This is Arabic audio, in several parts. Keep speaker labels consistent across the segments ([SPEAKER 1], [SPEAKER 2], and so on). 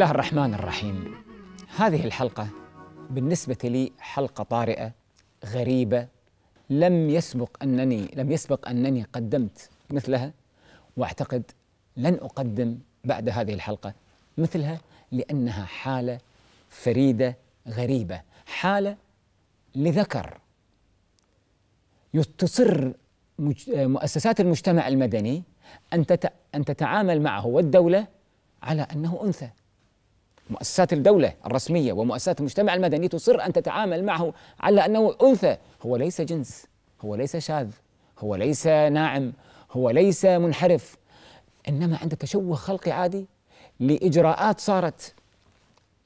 [SPEAKER 1] الله الرحمن الرحيم هذه الحلقة بالنسبة لي حلقة طارئة غريبة لم يسبق أنني لم يسبق أنني قدمت مثلها وأعتقد لن أقدم بعد هذه الحلقة مثلها لأنها حالة فريدة غريبة حالة لذكر تصر مؤسسات المجتمع المدني أن تتعامل معه والدولة على أنه أنثى مؤسسات الدولة الرسمية ومؤسسات المجتمع المدني تصر أن تتعامل معه على أنه أنثى هو ليس جنس هو ليس شاذ هو ليس ناعم هو ليس منحرف إنما عنده تشوه خلقي عادي لإجراءات صارت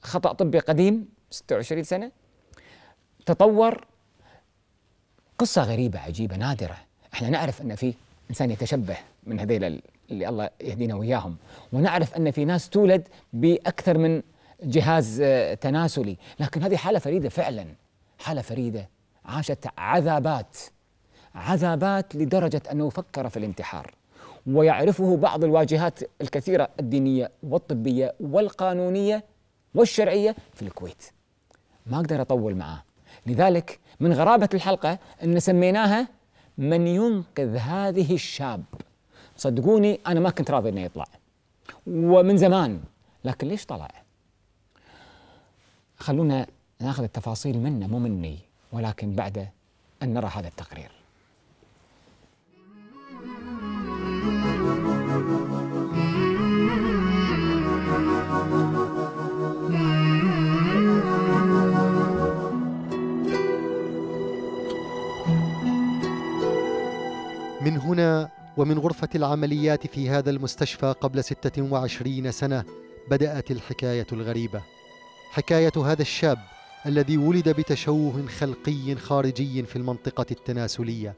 [SPEAKER 1] خطأ طبي قديم 26 سنة تطور قصة غريبة عجيبة نادرة احنا نعرف أن في إنسان يتشبه من هذيل اللي الله يهدينا وإياهم ونعرف أن في ناس تولد بأكثر من جهاز آه، تناسلي لكن هذه حالة فريدة فعلا حالة فريدة عاشت عذابات عذابات لدرجة أنه فكر في الانتحار ويعرفه بعض الواجهات الكثيرة الدينية والطبية والقانونية والشرعية في الكويت ما أقدر أطول معاه لذلك من غرابة الحلقة أن سميناها من ينقذ هذه الشاب صدقوني أنا ما كنت راضي أنه يطلع ومن زمان لكن ليش طلع؟ خلونا ناخذ التفاصيل منه مو مني ولكن بعد أن نرى هذا التقرير
[SPEAKER 2] من هنا ومن غرفة العمليات في هذا المستشفى قبل 26 سنة بدأت الحكاية الغريبة حكاية هذا الشاب الذي ولد بتشوه خلقي خارجي في المنطقة التناسلية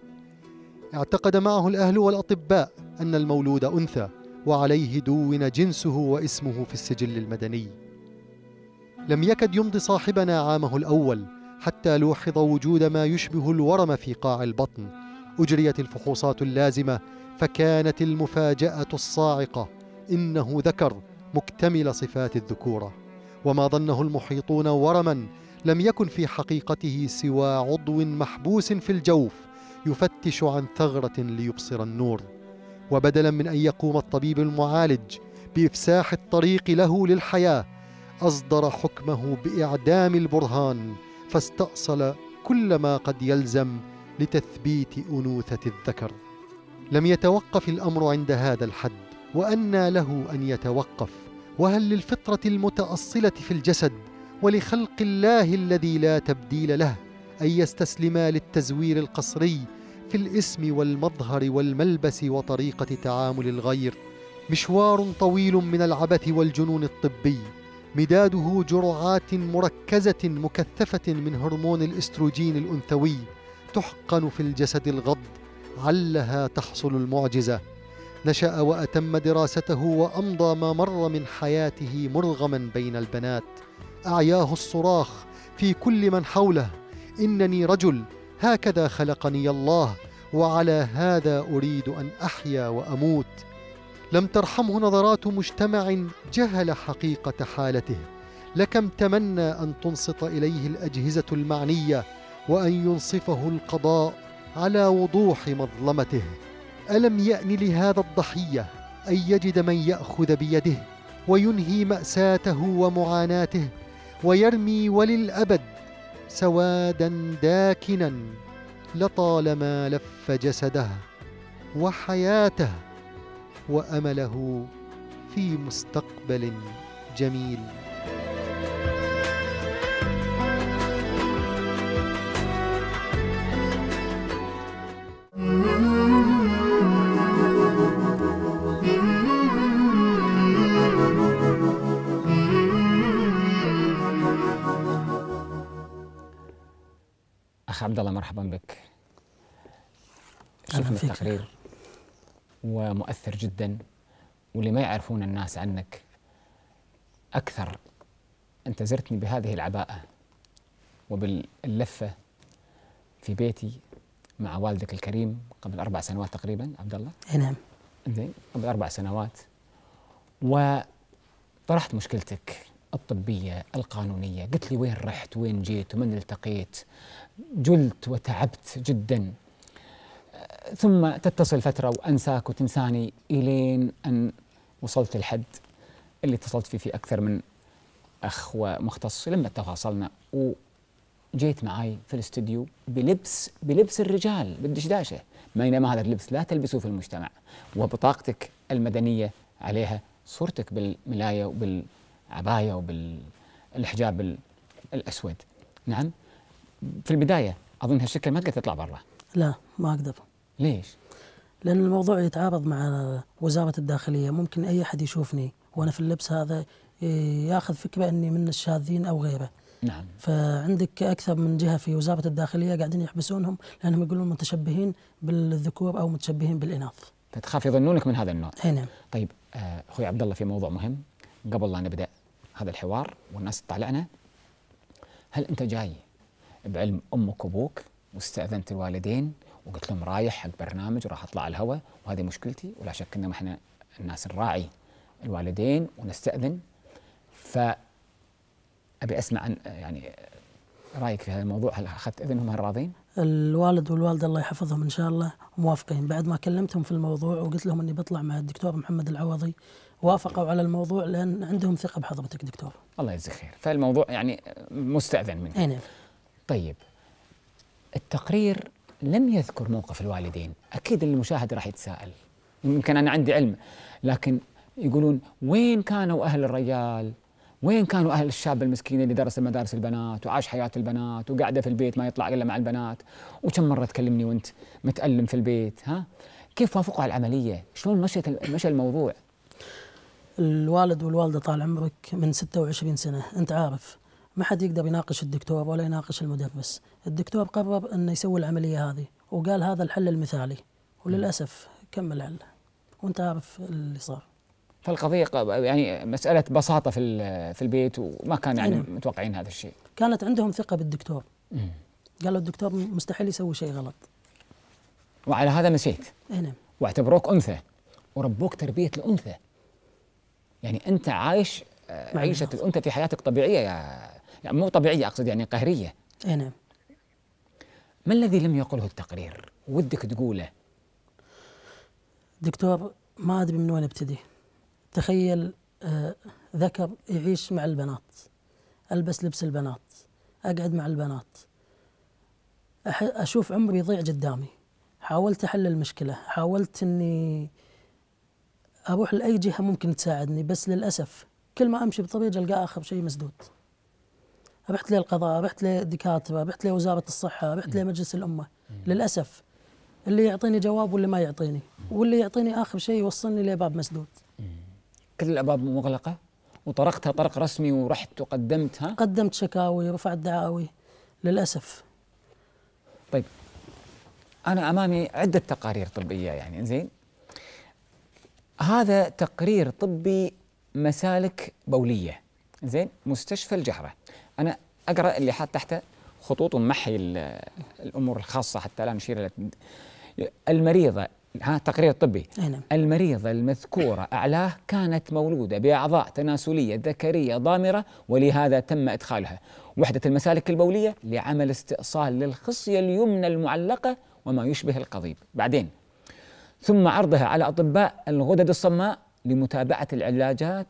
[SPEAKER 2] اعتقد معه الأهل والأطباء أن المولود أنثى وعليه دون جنسه واسمه في السجل المدني لم يكد يمضي صاحبنا عامه الأول حتى لوحظ وجود ما يشبه الورم في قاع البطن أجريت الفحوصات اللازمة فكانت المفاجأة الصاعقة إنه ذكر مكتمل صفات الذكوره وما ظنه المحيطون ورما لم يكن في حقيقته سوى عضو محبوس في الجوف يفتش عن ثغرة ليبصر النور وبدلا من أن يقوم الطبيب المعالج بإفساح الطريق له للحياة أصدر حكمه بإعدام البرهان فاستأصل كل ما قد يلزم لتثبيت أنوثة الذكر لم يتوقف الأمر عند هذا الحد وأنى له أن يتوقف وهل للفطره المتاصله في الجسد ولخلق الله الذي لا تبديل له ان يستسلما للتزوير القصري في الاسم والمظهر والملبس وطريقه تعامل الغير مشوار طويل من العبث والجنون الطبي مداده جرعات مركزه مكثفه من هرمون الاستروجين الانثوي تحقن في الجسد الغض علها تحصل المعجزه نشا واتم دراسته وامضى ما مر من حياته مرغما بين البنات اعياه الصراخ في كل من حوله انني رجل هكذا خلقني الله وعلى هذا اريد ان احيا واموت لم ترحمه نظرات مجتمع جهل حقيقه حالته لكم تمنى ان تنصت اليه الاجهزه المعنيه وان ينصفه القضاء على وضوح مظلمته ألم يأن لهذا الضحية أن يجد من يأخذ بيده وينهي مأساته ومعاناته ويرمي وللأبد سوادا داكنا لطالما لف جسده وحياته وأمله في مستقبل جميل Mm-hmm.
[SPEAKER 1] عبد الله مرحبا بك شفنا التقرير ومؤثر جدا واللي ما يعرفون الناس عنك أكثر أنت زرتني بهذه العباءة وباللفة في بيتي مع والدك الكريم قبل أربع سنوات تقريبا عبد الله نعم زين قبل أربع سنوات وطرحت مشكلتك الطبية القانونية قلت لي وين رحت وين جيت ومن التقيت جلت وتعبت جدا ثم تتصل فترة وأنساك وتنساني إلين أن وصلت الحد اللي اتصلت فيه في أكثر من أخ ومختص لما تواصلنا وجيت معي في الاستديو بلبس بلبس الرجال بالدشداشة بينما هذا اللبس لا تلبسه في المجتمع وبطاقتك المدنية عليها صورتك بالملاية وبالعباية وبالحجاب الأسود نعم في البدايه اظن هالشركه ما تقدر تطلع برا
[SPEAKER 3] لا ما اقدر ليش؟ لان الموضوع يتعارض مع وزاره الداخليه ممكن اي احد يشوفني وانا في اللبس هذا إيه، ياخذ فكره اني من الشاذين او غيره نعم فعندك اكثر من جهه في وزاره الداخليه قاعدين يحبسونهم لانهم يقولون متشبهين بالذكور او متشبهين بالاناث
[SPEAKER 1] فتخاف يظنونك من هذا النوع اي نعم طيب آه، اخوي عبد الله في موضوع مهم قبل لا نبدا هذا الحوار والناس تطالعنا هل انت جاي بعلم امك وابوك واستاذنت الوالدين وقلت لهم رايح حق برنامج وراح اطلع على الهواء وهذه مشكلتي ولا شك ان احنا الناس نراعي الوالدين ونستاذن ف ابي اسمع عن يعني رايك في هذا الموضوع هل اخذت اذنهم هل راضين؟
[SPEAKER 3] الوالد والوالده الله يحفظهم ان شاء الله موافقين بعد ما كلمتهم في الموضوع وقلت لهم اني بطلع مع الدكتور محمد العوضي وافقوا على الموضوع لان عندهم ثقه بحضرتك دكتور.
[SPEAKER 1] الله يجزيك خير، فالموضوع يعني مستاذن منك. اي نعم. طيب التقرير لم يذكر موقف الوالدين أكيد المشاهد راح يتساءل يمكن أنا عندي علم لكن يقولون وين كانوا أهل الرجال وين كانوا أهل الشاب المسكين اللي درس مدارس البنات وعاش حياة البنات وقاعدة في البيت ما يطلع إلا مع البنات وكم مرة تكلمني وأنت متألم في البيت ها كيف وافقوا على العملية
[SPEAKER 3] شلون مشيت مشى الموضوع الوالد والوالدة طال عمرك من 26 سنة أنت عارف ما حد يقدر يناقش الدكتور ولا يناقش المدرس الدكتور قرر انه يسوي العمليه هذه وقال هذا الحل المثالي وللاسف كمل الحل وانت عارف اللي صار
[SPEAKER 1] فالقضية يعني مسألة بساطة في في البيت وما كان يعني نعم. متوقعين هذا الشيء.
[SPEAKER 3] كانت عندهم ثقة بالدكتور. مم. قالوا الدكتور مستحيل يسوي شيء غلط.
[SPEAKER 1] وعلى هذا مشيت. اي نعم. واعتبروك أنثى وربوك تربية الأنثى. يعني أنت عايش آه، عيشة الأنثى في حياتك طبيعية يا يعني مو طبيعية أقصد يعني قهرية
[SPEAKER 3] نعم ما الذي لم يقله التقرير
[SPEAKER 1] ودك تقوله
[SPEAKER 3] دكتور ما أدري من وين ابتدي تخيل آه ذكر يعيش مع البنات ألبس لبس البنات أقعد مع البنات أشوف عمري يضيع قدامي حاولت أحل المشكلة حاولت أني أروح لأي جهة ممكن تساعدني بس للأسف كل ما أمشي بطريق ألقى آخر شيء مسدود رحت للقضاء رحت للدكاتره رحت لوزاره الصحه رحت لمجلس الامه للاسف اللي يعطيني جواب واللي ما يعطيني واللي يعطيني اخر شيء يوصلني لباب مسدود
[SPEAKER 1] كل الابواب مغلقه وطرقتها طرق رسمي ورحت وقدمتها قدمت
[SPEAKER 3] شكاوي رفعت دعاوي
[SPEAKER 1] للاسف طيب انا امامي عده تقارير طبيه يعني زين هذا تقرير طبي مسالك بوليه زين مستشفى الجهره انا اقرا اللي حاط تحته خطوط ومحي الامور الخاصه حتى لا نشير الى المريضه ها تقرير طبي نعم. المريضة المذكورة أعلاه كانت مولودة بأعضاء تناسلية ذكرية ضامرة ولهذا تم إدخالها وحدة المسالك البولية لعمل استئصال للخصية اليمنى المعلقة وما يشبه القضيب بعدين ثم عرضها على أطباء الغدد الصماء لمتابعة العلاجات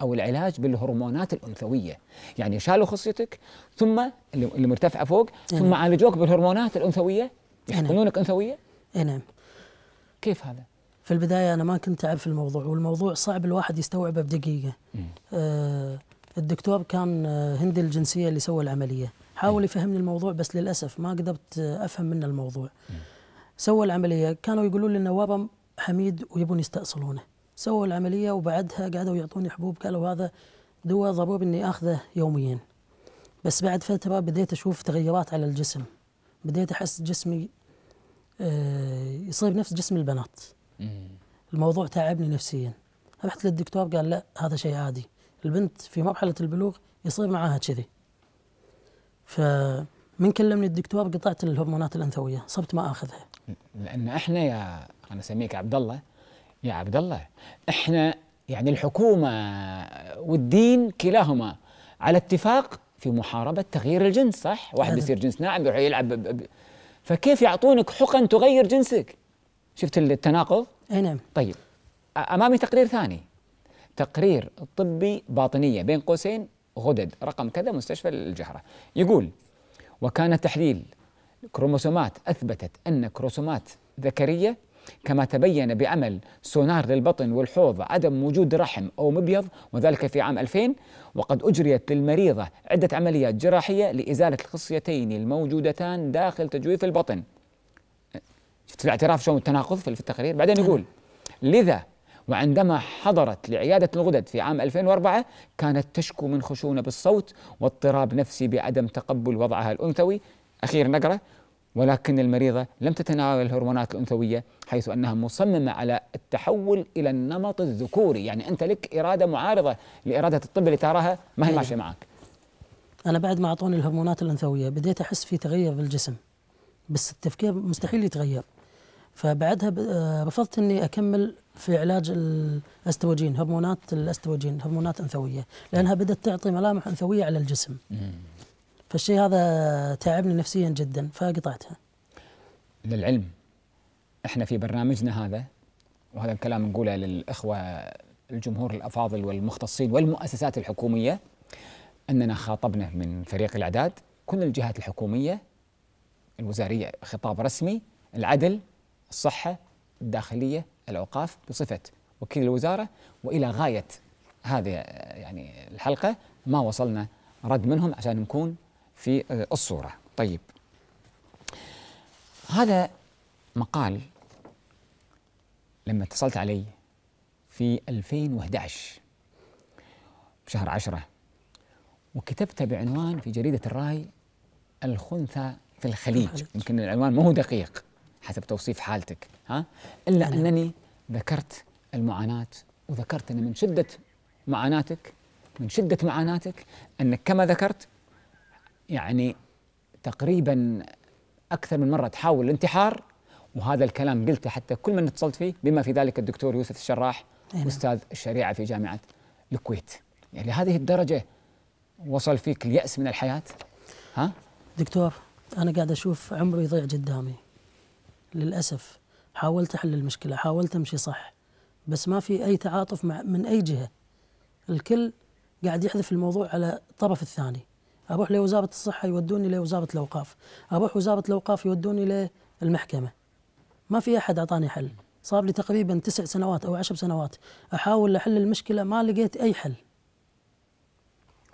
[SPEAKER 1] او العلاج بالهرمونات الانثويه يعني شالوا خصيتك ثم اللي مرتفعه فوق إيه. ثم نعم.
[SPEAKER 3] عالجوك بالهرمونات الانثويه إيه، نعم. يحقنونك انثويه اي نعم كيف هذا في البدايه انا ما كنت اعرف الموضوع والموضوع صعب الواحد يستوعبه بدقيقه آه الدكتور كان آه، هندي الجنسيه اللي سوى العمليه حاول إيه. يفهمني الموضوع بس للاسف ما قدرت آه، افهم منه الموضوع سوى العمليه كانوا يقولون لنا ورم حميد ويبون يستأصلونه سووا العملية وبعدها قعدوا يعطوني حبوب قالوا هذا دواء ضروري إني آخذه يوميا بس بعد فترة بديت أشوف تغيرات على الجسم بديت أحس جسمي آه، يصير نفس جسم البنات الموضوع تعبني نفسيا رحت للدكتور قال لا هذا شيء عادي البنت في مرحلة البلوغ يصير معاها كذي فمن كلمني الدكتور قطعت الهرمونات الأنثوية صرت ما أخذها لأن إحنا يا أنا أسميك
[SPEAKER 1] عبد الله يا عبد الله احنا يعني الحكومه والدين كلاهما على اتفاق في محاربه تغيير الجنس صح؟ واحد بيصير جنس ناعم بيروح يلعب ب... ب... فكيف يعطونك حقن تغير جنسك؟ شفت التناقض؟ اي نعم طيب امامي تقرير ثاني تقرير طبي باطنيه بين قوسين غدد رقم كذا مستشفى الجهره يقول وكان تحليل كروموسومات اثبتت ان كروموسومات ذكريه كما تبين بعمل سونار للبطن والحوض عدم وجود رحم أو مبيض وذلك في عام 2000 وقد أجريت للمريضة عدة عمليات جراحية لإزالة الخصيتين الموجودتان داخل تجويف البطن شفت الاعتراف شلون التناقض في التقرير بعدين يقول لذا وعندما حضرت لعيادة الغدد في عام 2004 كانت تشكو من خشونة بالصوت واضطراب نفسي بعدم تقبل وضعها الأنثوي أخير نقرة ولكن المريضة لم تتناول الهرمونات الأنثوية حيث أنها مصممة على التحول إلى النمط الذكوري يعني أنت لك إرادة معارضة لإرادة الطب اللي تراها ما هي إيه. ماشية معك
[SPEAKER 3] أنا بعد ما أعطوني الهرمونات الأنثوية بديت أحس في تغير بالجسم بس التفكير مستحيل يتغير فبعدها رفضت آه، اني اكمل في علاج الاستروجين هرمونات الاستروجين هرمونات انثويه لانها بدات تعطي ملامح انثويه على الجسم فالشيء هذا تعبني نفسيا جدا فقطعتها
[SPEAKER 1] للعلم احنا في برنامجنا هذا وهذا الكلام نقوله للاخوه الجمهور الافاضل والمختصين والمؤسسات الحكوميه اننا خاطبنا من فريق الاعداد كل الجهات الحكوميه الوزاريه خطاب رسمي العدل الصحه الداخليه الاوقاف بصفه وكيل الوزاره والى غايه هذه يعني الحلقه ما وصلنا رد منهم عشان نكون في آه، الصورة طيب هذا مقال لما اتصلت علي في 2011 بشهر عشرة وكتبته بعنوان في جريدة الرأي الخنثى في الخليج يمكن العنوان ما هو دقيق حسب توصيف حالتك ها إلا نعم. أنني ذكرت المعاناة وذكرت أن من شدة معاناتك من شدة معاناتك أنك كما ذكرت يعني تقريبا اكثر من مره تحاول الانتحار وهذا الكلام قلته حتى كل من اتصلت فيه بما في ذلك الدكتور يوسف الشراح أيوة. استاذ الشريعه في جامعه الكويت يعني
[SPEAKER 3] لهذه الدرجه
[SPEAKER 1] وصل فيك الياس من الحياه
[SPEAKER 3] ها دكتور انا قاعد اشوف عمري يضيع قدامي للاسف حاولت احل المشكله حاولت امشي صح بس ما في اي تعاطف مع من اي جهه الكل قاعد يحذف الموضوع على الطرف الثاني اروح لوزاره الصحه يودوني لوزاره الاوقاف اروح وزاره الاوقاف يودوني للمحكمه ما في احد اعطاني حل صار لي تقريبا تسع سنوات او عشر سنوات احاول احل المشكله ما لقيت اي حل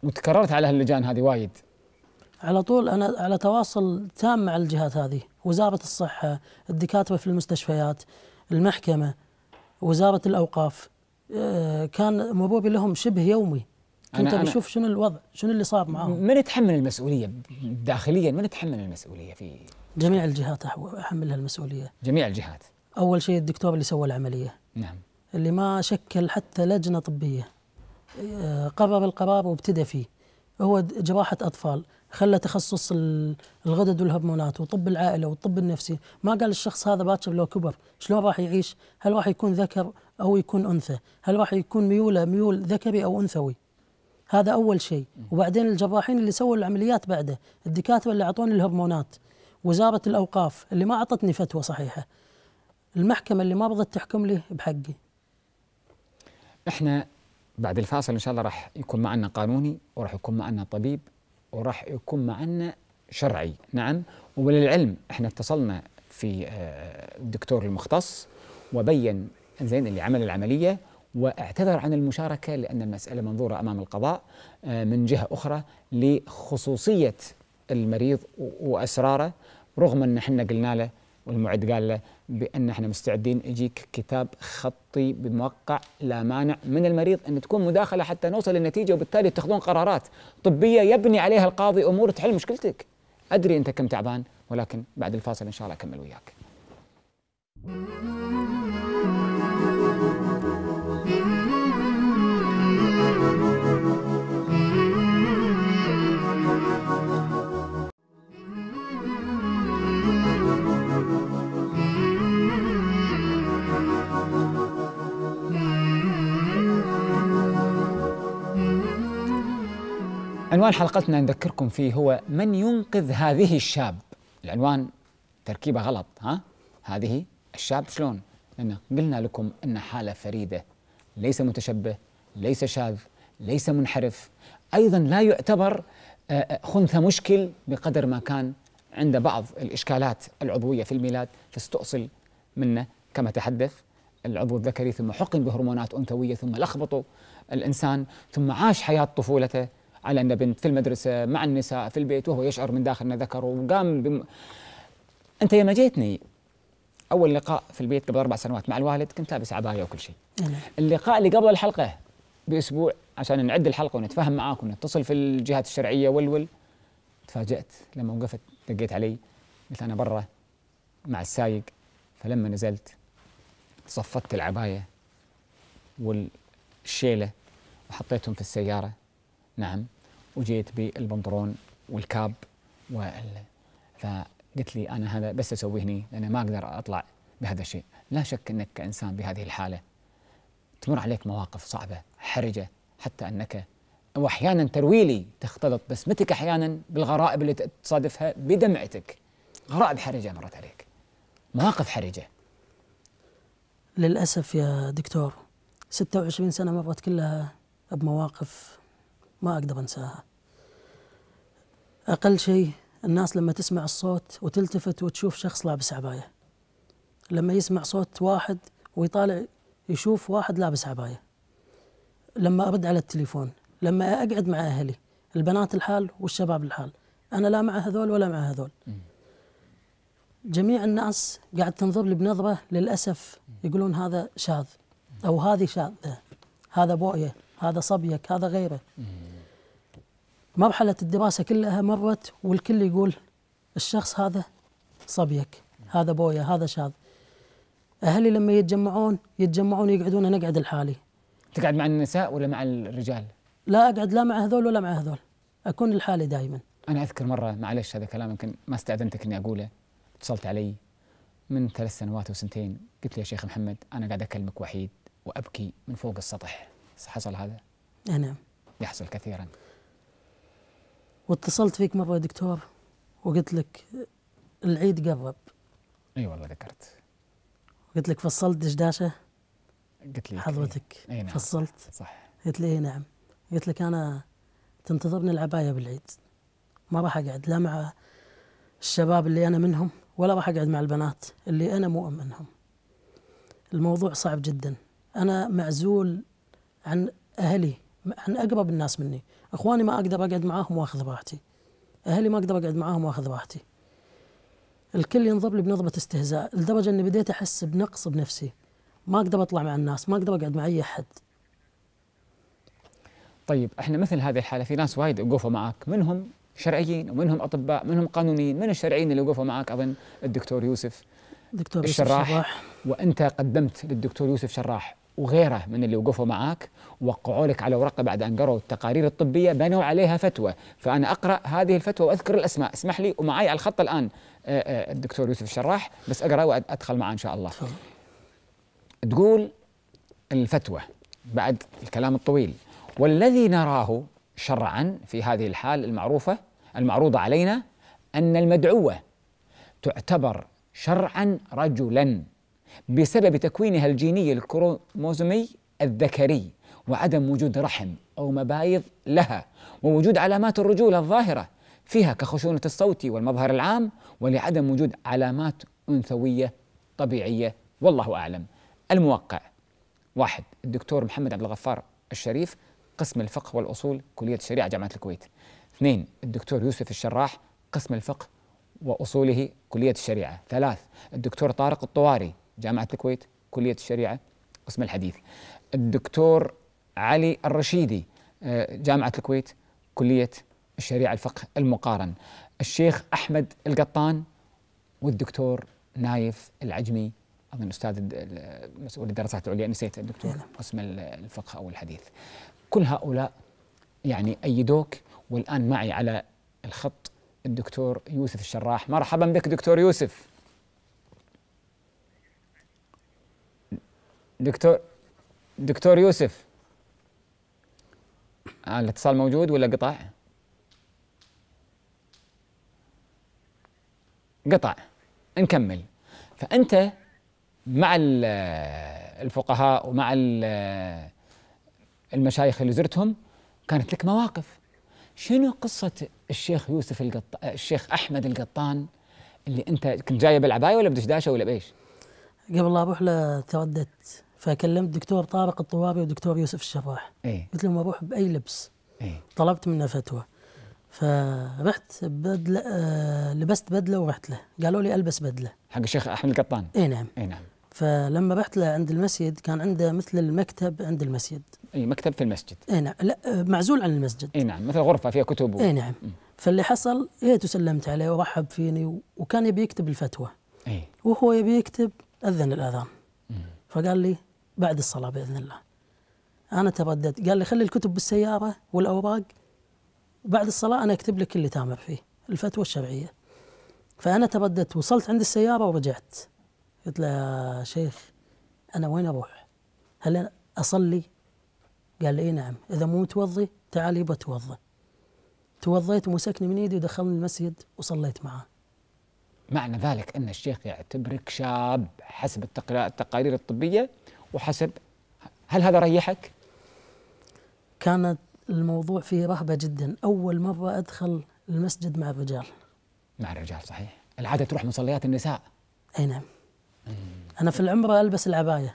[SPEAKER 1] وتكررت على هاللجان هذه وايد
[SPEAKER 3] على طول انا على تواصل تام مع الجهات هذه وزاره الصحه الدكاتره في المستشفيات المحكمه وزاره الاوقاف آه، كان مروري لهم شبه يومي كنت بشوف شنو الوضع شنو اللي صار معاهم من يتحمل المسؤوليه داخليا من يتحمل المسؤوليه في جميع الجهات احملها المسؤوليه جميع الجهات اول شيء الدكتور اللي سوى العمليه نعم اللي ما شكل حتى لجنه طبيه آه، قرر القرار وابتدى فيه هو جراحه اطفال خلى تخصص الغدد والهرمونات وطب العائله والطب النفسي ما قال الشخص هذا باكر لو كبر شلون راح يعيش هل راح يكون ذكر او يكون انثى هل راح يكون ميوله ميول ذكري او انثوي هذا أول شيء وبعدين الجراحين اللي سووا العمليات بعده الدكاترة اللي أعطوني الهرمونات وزارة الأوقاف اللي ما أعطتني فتوى صحيحة المحكمة اللي ما رضت تحكم لي بحقي
[SPEAKER 1] احنا بعد الفاصل ان شاء الله راح يكون معنا قانوني وراح يكون معنا طبيب وراح يكون معنا شرعي نعم وللعلم احنا اتصلنا في آه، الدكتور المختص وبين زين اللي عمل العمليه واعتذر عن المشاركة لأن المسألة منظورة أمام القضاء آه، من جهة أخرى لخصوصية المريض وأسراره رغم أن احنا قلنا له والمعد قال له بأن احنا مستعدين يجيك كتاب خطي بموقع لا مانع من المريض أن تكون مداخلة حتى نوصل للنتيجة وبالتالي تاخذون قرارات طبية يبني عليها القاضي أمور تحل مشكلتك أدري أنت كم تعبان ولكن بعد الفاصل إن شاء الله أكمل وياك عنوان حلقتنا نذكركم فيه هو من ينقذ هذه الشاب العنوان تركيبه غلط ها هذه الشاب شلون لأن قلنا لكم أن حالة فريدة ليس متشبه ليس شاذ ليس منحرف أيضا لا يعتبر آه، آه، خنثى مشكل بقدر ما كان عند بعض الإشكالات العضوية في الميلاد فاستؤصل منه كما تحدث العضو الذكري ثم حقن بهرمونات أنثوية ثم لخبطوا الإنسان ثم عاش حياة طفولته على أن بنت في المدرسة مع النساء في البيت وهو يشعر من داخل أنه ذكر وقام بم... أنت ما جيتني أول لقاء في البيت قبل أربع سنوات مع الوالد كنت لابس عباية وكل شيء نعم. اللقاء اللي قبل الحلقة بأسبوع عشان نعد الحلقة ونتفاهم معاك ونتصل في الجهات الشرعية والول تفاجأت لما وقفت دقيت علي قلت أنا برا مع السايق فلما نزلت صفت العباية والشيلة وحطيتهم في السيارة نعم وجيت بالبنطلون والكاب وال فقلت لي انا هذا بس اسويه هني لان ما اقدر اطلع بهذا الشيء، لا شك انك كانسان بهذه الحاله تمر عليك مواقف صعبه حرجه حتى انك واحيانا ترويلي تختلط بسمتك احيانا بالغرائب اللي تصادفها بدمعتك. غرائب حرجه مرت عليك. مواقف حرجه.
[SPEAKER 3] للاسف يا دكتور 26 سنه مرت كلها بمواقف ما أقدر أنساها أقل شيء الناس لما تسمع الصوت وتلتفت وتشوف شخص لابس عباية لما يسمع صوت واحد ويطالع يشوف واحد لابس عباية لما أرد على التليفون لما أقعد مع أهلي البنات الحال والشباب الحال أنا لا مع هذول ولا مع هذول جميع الناس قاعد تنظر لي بنظرة للأسف يقولون هذا شاذ أو هذه شاذة هذا بؤية هذا صبيك هذا غيره مرحلة الدراسة كلها مرت والكل يقول الشخص هذا صبيك هذا بويا هذا شاذ أهلي لما يتجمعون يتجمعون يقعدون أنا أقعد لحالي تقعد مع النساء ولا مع الرجال؟ لا أقعد لا مع هذول ولا مع هذول أكون لحالي دائما أنا أذكر مرة معلش هذا كلام يمكن ما استأذنتك
[SPEAKER 1] إني أقوله اتصلت علي من ثلاث سنوات وسنتين قلت لي يا شيخ محمد أنا قاعد أكلمك وحيد وأبكي من فوق السطح حصل هذا؟ نعم يحصل
[SPEAKER 3] كثيرا واتصلت فيك مره يا دكتور وقلت لك العيد قرب اي والله ذكرت قلت لك فصلت دشداشه قلت لي حضرتك أي نعم. فصلت صح قلت لي اي نعم قلت لك انا تنتظرني العبايه بالعيد ما راح اقعد لا مع الشباب اللي انا منهم ولا راح اقعد مع البنات اللي انا مو منهم الموضوع صعب جدا انا معزول عن اهلي احنا اقرب الناس مني اخواني ما اقدر اقعد معاهم واخذ راحتي اهلي ما اقدر اقعد معاهم واخذ راحتي الكل ينضرب لي بنظره استهزاء لدرجه اني بديت احس بنقص بنفسي ما اقدر اطلع مع الناس ما اقدر اقعد مع اي احد
[SPEAKER 1] طيب احنا مثل هذه الحاله في ناس وايد وقفوا معك منهم شرعيين ومنهم اطباء منهم قانونيين من الشرعيين اللي وقفوا معك اظن الدكتور يوسف
[SPEAKER 3] دكتور الشراح يوسف الشراح
[SPEAKER 1] وانت قدمت للدكتور يوسف شراح وغيره من اللي وقفوا معاك ووقعوا لك على ورقه بعد ان قروا التقارير الطبيه بنوا عليها فتوى، فانا اقرا هذه الفتوى واذكر الاسماء، اسمح لي ومعي على الخط الان آه، آه، الدكتور يوسف الشراح بس اقرا وادخل معاه ان شاء الله. تقول الفتوى بعد الكلام الطويل والذي نراه شرعا في هذه الحال المعروفه المعروضه علينا ان المدعوه تعتبر شرعا رجلا بسبب تكوينها الجيني الكروموزومي الذكري وعدم وجود رحم أو مبايض لها ووجود علامات الرجولة الظاهرة فيها كخشونة الصوت والمظهر العام ولعدم وجود علامات أنثوية طبيعية والله أعلم الموقع واحد الدكتور محمد عبد الغفار الشريف قسم الفقه والأصول كلية الشريعة جامعة الكويت اثنين الدكتور يوسف الشراح قسم الفقه وأصوله كلية الشريعة ثلاث الدكتور طارق الطواري جامعة الكويت كلية الشريعة قسم الحديث الدكتور علي الرشيدي آه، جامعة الكويت كلية الشريعة الفقه المقارن الشيخ أحمد القطان والدكتور نايف العجمي أظن أستاذ مسؤول الدراسات العليا نسيت الدكتور نعم. قسم الفقه أو الحديث كل هؤلاء يعني أيدوك والآن معي على الخط الدكتور يوسف الشراح مرحبا بك دكتور يوسف دكتور دكتور يوسف آه، الاتصال موجود ولا قطع؟ قطع نكمل فأنت مع الفقهاء ومع المشايخ اللي زرتهم كانت لك مواقف شنو قصة الشيخ يوسف القط... الشيخ أحمد القطان اللي أنت كنت جاية بالعباية ولا بدشداشة ولا بإيش؟
[SPEAKER 3] قبل لا اروح ترددت فكلمت دكتور طارق الطوابي ودكتور يوسف الشراح إيه؟ قلت لهم اروح باي لبس إيه؟ طلبت منه فتوى فرحت بدله آه، لبست بدله ورحت له قالوا لي البس بدله
[SPEAKER 1] حق الشيخ احمد القطان اي نعم اي نعم
[SPEAKER 3] فلما رحت له عند المسجد كان عنده مثل المكتب عند المسجد
[SPEAKER 1] اي مكتب في المسجد
[SPEAKER 3] اي نعم لا آه، معزول عن
[SPEAKER 1] المسجد اي نعم مثل غرفه فيها كتب و... اي نعم
[SPEAKER 3] م. فاللي حصل جيت إيه، وسلمت عليه ورحب فيني وكان يبي يكتب الفتوى اي وهو يبي يكتب أذن الأذان فقال لي بعد الصلاة بإذن الله أنا ترددت قال لي خلي الكتب بالسيارة والأوراق بعد الصلاة أنا أكتب لك اللي تامر فيه الفتوى الشرعية فأنا ترددت وصلت عند السيارة ورجعت قلت له يا شيخ أنا وين أروح هل أنا أصلي قال لي نعم إذا مو متوضي تعال يبا توضي توضيت ومسكني من إيدي ودخلني المسجد وصليت معاه معنى ذلك
[SPEAKER 1] أن الشيخ يعتبرك شاب حسب التقارير الطبية
[SPEAKER 3] وحسب هل هذا ريحك؟ كانت الموضوع فيه رهبة جدا أول مرة أدخل المسجد مع الرجال
[SPEAKER 1] مع الرجال صحيح
[SPEAKER 3] العادة تروح مصليات النساء أي نعم مم. أنا في العمرة ألبس العباية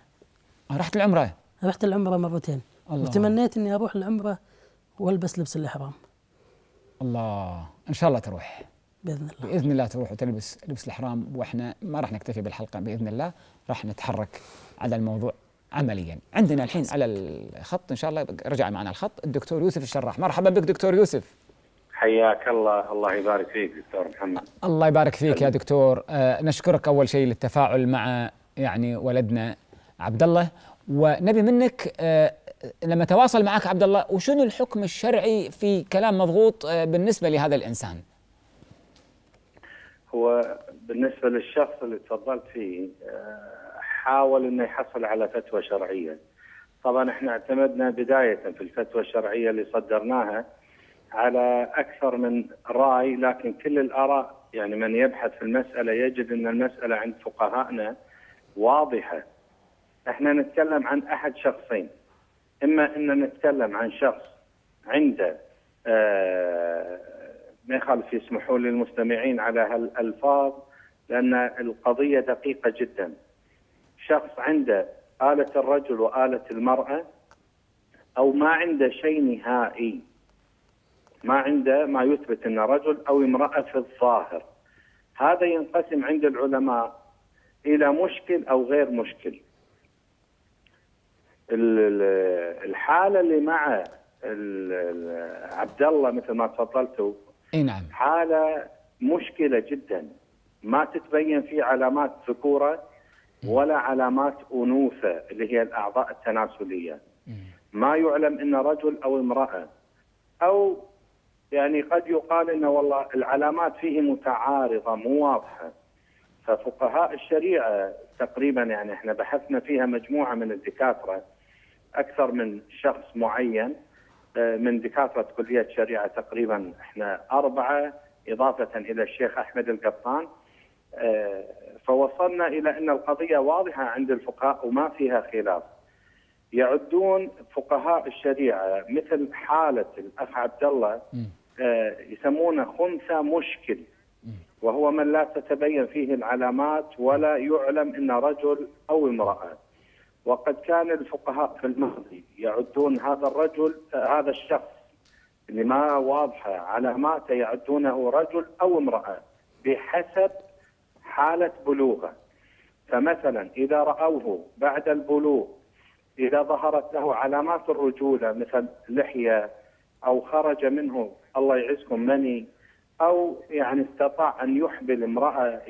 [SPEAKER 3] آه، رحت العمرة؟ رحت العمرة مرتين الله. وتمنيت أني أروح العمرة وألبس لبس الإحرام
[SPEAKER 1] الله إن شاء الله تروح باذن الله باذن الله تروح وتلبس لبس الاحرام واحنا ما راح نكتفي بالحلقه باذن الله راح نتحرك على الموضوع عمليا عندنا الحين على الخط ان شاء الله رجع معنا الخط الدكتور يوسف الشراح مرحبا بك دكتور يوسف
[SPEAKER 4] حياك الله الله يبارك فيك دكتور محمد
[SPEAKER 1] الله يبارك فيك يا دكتور آه، نشكرك اول شيء للتفاعل مع يعني ولدنا عبد الله ونبي منك آه، لما تواصل معك عبد الله وشنو الحكم الشرعي في كلام مضغوط آه، بالنسبه لهذا الانسان
[SPEAKER 4] هو بالنسبه للشخص اللي تفضلت فيه آه، حاول انه يحصل على فتوى شرعيه. طبعا احنا اعتمدنا بدايه في الفتوى الشرعيه اللي صدرناها على اكثر من راي لكن كل الاراء يعني من يبحث في المساله يجد ان المساله عند فقهائنا واضحه. احنا نتكلم عن احد شخصين. اما ان نتكلم عن شخص عنده آه ما يخالف يسمحوا للمستمعين على هالألفاظ لأن القضية دقيقة جدا شخص عنده آلة الرجل وآلة المرأة أو ما عنده شيء نهائي ما عنده ما يثبت أنه رجل أو امرأة في الظاهر هذا ينقسم عند العلماء إلى مشكل أو غير مشكل الحالة اللي مع عبد الله مثل ما تفضلتوا اي نعم حاله مشكله جدا ما تتبين في علامات ذكوره ولا علامات انوثه اللي هي الاعضاء التناسليه ما يعلم ان رجل او امراه او يعني قد يقال انه والله العلامات فيه متعارضه مو واضحه ففقهاء الشريعه تقريبا يعني احنا بحثنا فيها مجموعه من الدكاتره اكثر من شخص معين آه، من دكاتره كليه الشريعه تقريبا احنا اربعه اضافه الى الشيخ احمد القطان آه، فوصلنا الى ان القضيه واضحه عند الفقهاء وما فيها خلاف. يعدون فقهاء الشريعه مثل حاله الاخ عبد الله آه، يسمونه خنثى مشكل وهو من لا تتبين فيه العلامات ولا يعلم ان رجل او امراه. وقد كان الفقهاء في الماضي يعدون هذا الرجل هذا الشخص لما واضحه علاماته يعدونه رجل او امراه بحسب حاله بلوغه فمثلا اذا راوه بعد البلوغ اذا ظهرت له علامات الرجوله مثل لحيه او خرج منه الله يعزكم مني او يعني استطاع ان يحبل امراه